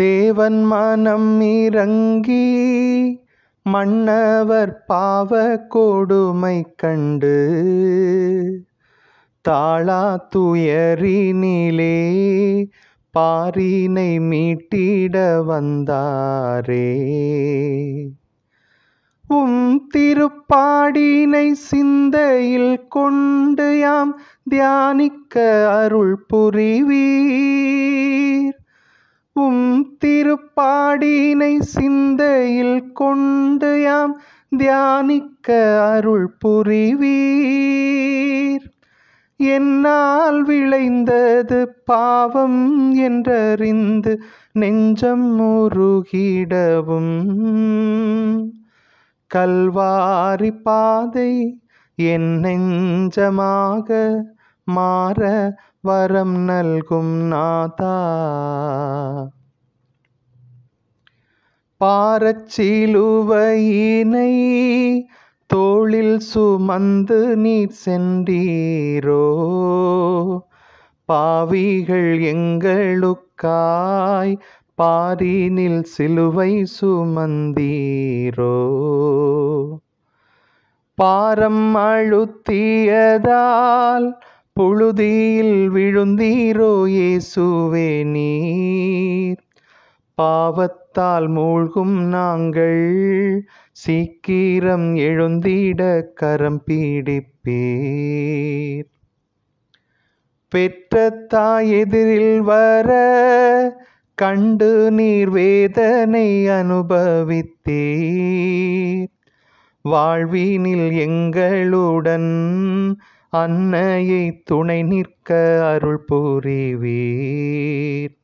தேவன் மனம் இறங்கி மன்னவர் பாவ கொடுமை கண்டு தாளா துயரினிலே பாரினை மீட்டிட வந்தாரே உம் திருப்பாடினை சிந்தையில் கொண்டு யாம் தியானிக்க அருள் புரிவீர் உம் திருப்பாடினை சிந்தையில் கொண்டு யாம் தியானிக்க அருள் புரிவீர் என்னால் விளைந்தது பாவம் என்றறிந்து நெஞ்சம் முருகிடவும் கல்வாரி பாதை என் நெஞ்சமாக மாற வரம் நல்கும் நாதா പാറച്ചിലുവയിനെ தோளில் சுமந்து நீர் சென்றீரோ பாவிகள் எங்களுக்காய் பாரினில் சிலுவை சுமந்தீரோ பாரம் அழுத்தியதால் புழுதியில் விழுந்தீரோ இயேசுவே நீர் பாவத்தால் மூழ்கும் நாங்கள் சீக்கிரம் எழுந்திட கரம் பீடிப்பீர் பெற்ற தாய் எதிரில் வர கண்டு நீர் வேதனை அனுபவித்தீர் வாழ்வினில் எங்களுடன் அன்னையை துணை நிற்க அருள் புரிவீர்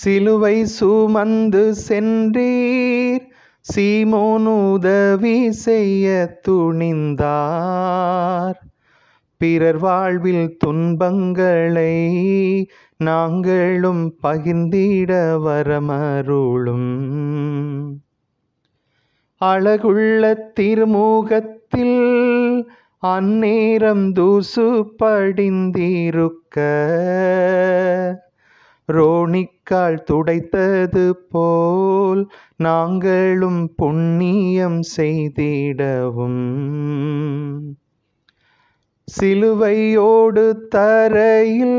சிலுவை சுமந்து சென்றீர் சீமோன் உதவி செய்ய துணிந்தார் பிறர் வாழ்வில் துன்பங்களை நாங்களும் பகிர்ந்திட வரமருளும் அழகுள்ள திருமுகத்தில் அந்நேரம் தூசு படிந்திருக்க ரோணிக்கால் துடைத்தது போல் நாங்களும் புண்ணியம் செய்திடவும் சிலுவையோடு தரையில்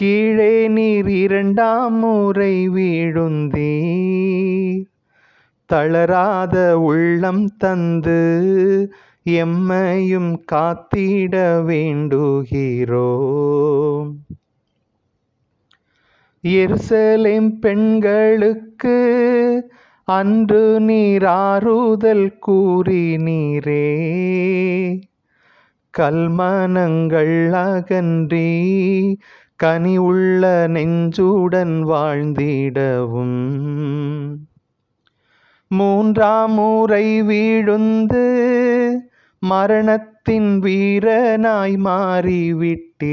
கீழே நீர் இரண்டாம் முறை வீழுந்தீர் தளராத உள்ளம் தந்து எம்மையும் காத்திட வேண்டுகிறோம் எருசலேம் பெண்களுக்கு அன்று நீர் நீராறுதல் கூறினீரே கல்மனங்கள் அகன்றி கனி உள்ள நெஞ்சுடன் வாழ்ந்திடவும் மூன்றாம் முறை வீழுந்து மரணத்தின் வீரனாய் மாறிவிட்டீர்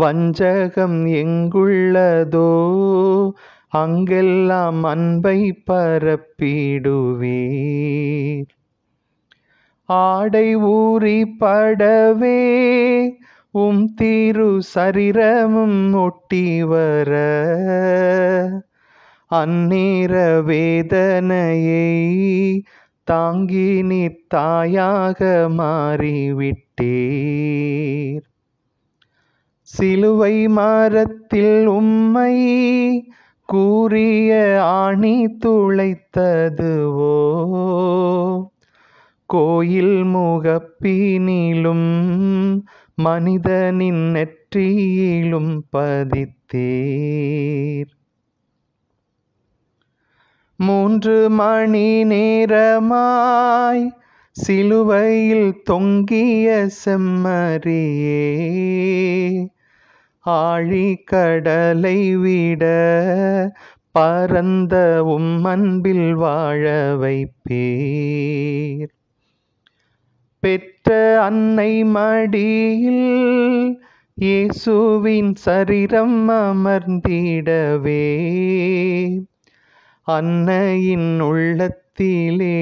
வஞ்சகம் எங்குள்ளதோ அங்கெல்லாம் அன்பை பரப்பிடுவீர் ஆடை ஊறி படவே உம் தீரு சரீரமும் ஒட்டி வர அந்நேர வேதனையை தாங்கி தாயாக மாறிவிட்டீர் சிலுவை மரத்தில் உம்மை கூறிய ஆணி துளைத்ததுவோ கோயில் முகப்பினிலும் மனிதனின் நெற்றியிலும் பதித்தீர் மூன்று மணி நேரமாய் சிலுவையில் தொங்கிய செம்மறியே ஆழி கடலை விட பரந்த அன்பில் வாழ வைப்பீர் பெற்ற அன்னை மடியில் இயேசுவின் சரீரம் அமர்ந்திடவே அன்னையின் உள்ளத்திலே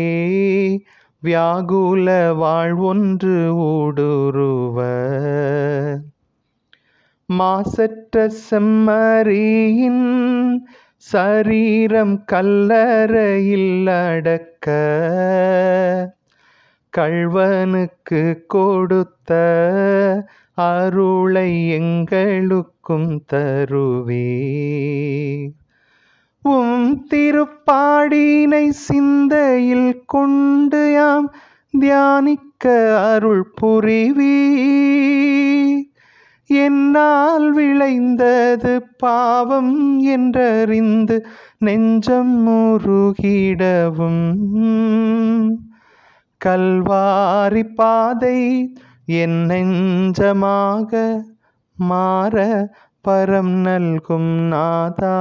வியாகுல வாழ்வொன்று ஊடுருவ மாசற்ற செம்மறியின் சரீரம் கல்லறையில் அடக்க கழ்வனுக்கு கொடுத்த அருளை எங்களுக்கும் தருவே உம் திருப்பாடினை சிந்தையில் கொண்டு யாம் தியானிக்க அருள் புரிவீர் என்னால் விளைந்தது பாவம் என்றறிந்து நெஞ்சம் முருகிடவும் கல்வாரி பாதை என் நெஞ்சமாக மாற പരം നൽകും നാഥാ